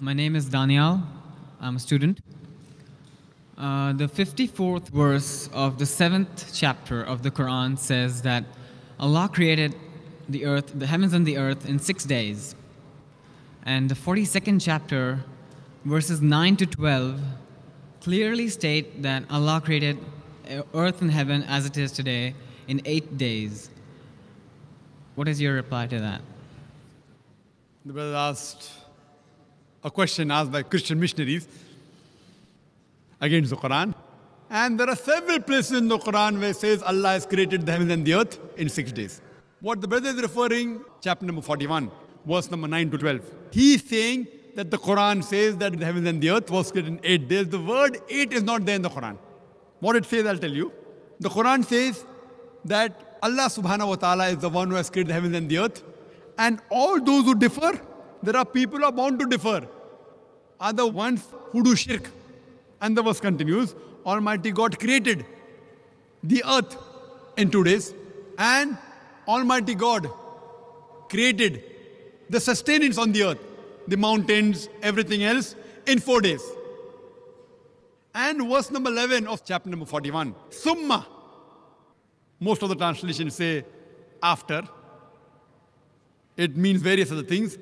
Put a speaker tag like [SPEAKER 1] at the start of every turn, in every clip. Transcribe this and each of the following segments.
[SPEAKER 1] My name is Daniel. I'm a student. Uh, the 54th verse of the seventh chapter of the Quran says that Allah created the earth, the heavens and the earth in six days. And the 42nd chapter, verses 9 to 12, clearly state that Allah created uh, earth and heaven as it is today in eight days. What is your reply to that? The brother asked a question asked by Christian missionaries against the Quran. And there are several places in the Quran where it says Allah has created the heavens and the earth in six days. What the brother is referring, chapter number 41, verse number 9 to 12. He is saying that the Quran says that the heavens and the earth was created in eight days. The word eight is not there in the Quran. What it says, I'll tell you. The Quran says that Allah subhanahu wa ta'ala is the one who has created the heavens and the earth. And all those who differ, there are people who are bound to differ are the ones who do shirk. And the verse continues Almighty God created the earth in two days, and Almighty God created the sustenance on the earth, the mountains, everything else, in four days. And verse number 11 of chapter number 41 Summa. Most of the translations say after. It means various other things.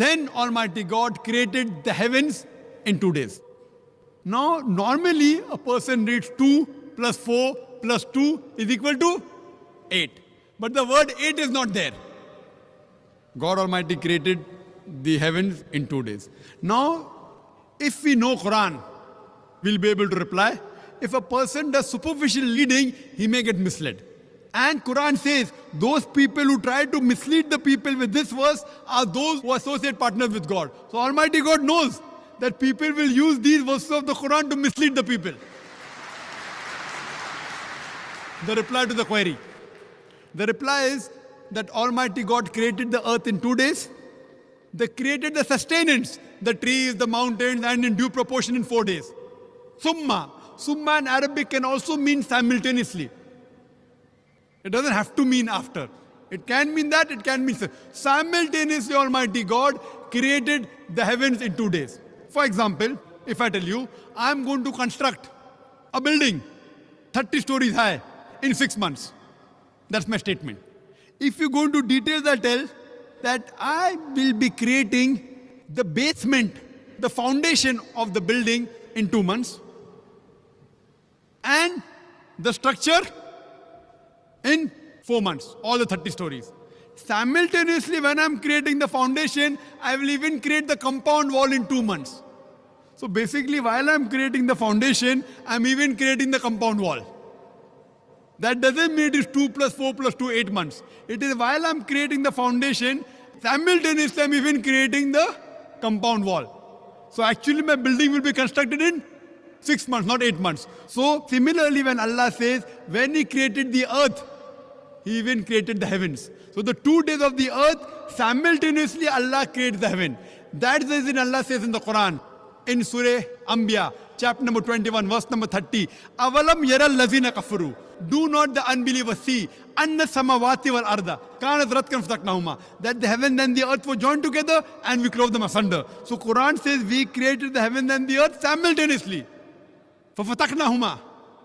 [SPEAKER 1] Then Almighty God created the heavens in two days. Now, normally a person reads 2 plus 4 plus 2 is equal to 8. But the word 8 is not there. God Almighty created the heavens in two days. Now, if we know Quran, we'll be able to reply. If a person does superficial reading, he may get misled. And Quran says those people who try to mislead the people with this verse are those who associate partners with God. So Almighty God knows that people will use these verses of the Quran to mislead the people. The reply to the query. The reply is that Almighty God created the earth in two days. They created the sustenance, the trees, the mountains, and in due proportion in four days. Summa. Summa in Arabic can also mean simultaneously. It doesn't have to mean after. It can mean that, it can mean simultaneously Almighty God created the heavens in two days. For example, if I tell you, I'm going to construct a building 30 stories high in six months. That's my statement. If you go into details, I tell that I will be creating the basement, the foundation of the building in two months. And the structure in four months, all the 30 stories. Simultaneously, when I'm creating the foundation, I will even create the compound wall in two months. So basically, while I'm creating the foundation, I'm even creating the compound wall. That doesn't mean it is 2 plus 4 plus 2, 8 months. It is while I'm creating the foundation, simultaneously I'm even creating the compound wall. So actually, my building will be constructed in six months, not eight months. So similarly, when Allah says, when He created the earth, he even created the heavens. So the two days of the earth, simultaneously Allah creates the heaven. That's in Allah says in the Quran, in Surah Ambiya, chapter number 21, verse number 30, Avalam yaral lazina kafuru." Do not the unbelievers see, anna samawati wal arda, kanat ratkan fataknahuma, that the heaven and the earth were joined together and we clove them asunder. So Quran says we created the heaven and the earth simultaneously. فَفَتَقْنَاهُمَا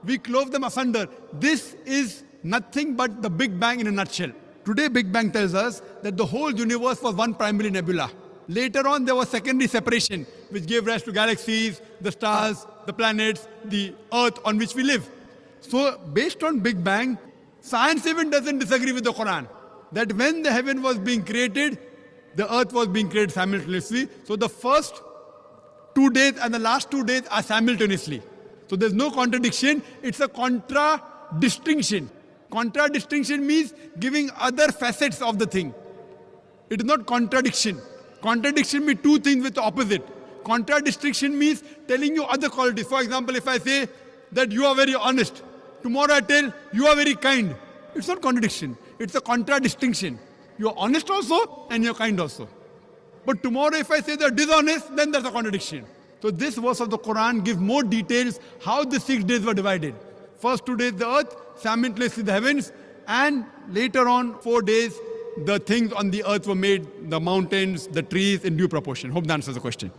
[SPEAKER 1] We clove them asunder. This is nothing but the Big Bang in a nutshell. Today, Big Bang tells us that the whole universe was one primary nebula. Later on, there was secondary separation, which gave rise to galaxies, the stars, the planets, the Earth on which we live. So, based on Big Bang, science even doesn't disagree with the Quran that when the heaven was being created, the earth was being created simultaneously. So the first two days and the last two days are simultaneously. So there's no contradiction, it's a contra distinction. Contradistinction means giving other facets of the thing. It is not contradiction. Contradiction means two things with opposite. Contradistinction means telling you other qualities. For example, if I say that you are very honest, tomorrow I tell you are very kind. It's not contradiction, it's a contradistinction. You are honest also and you are kind also. But tomorrow, if I say they're dishonest, then there is a contradiction. So, this verse of the Quran gives more details how the six days were divided. First two days the earth, simultaneously the heavens, and later on, four days, the things on the earth were made, the mountains, the trees in due proportion. Hope that answers the question.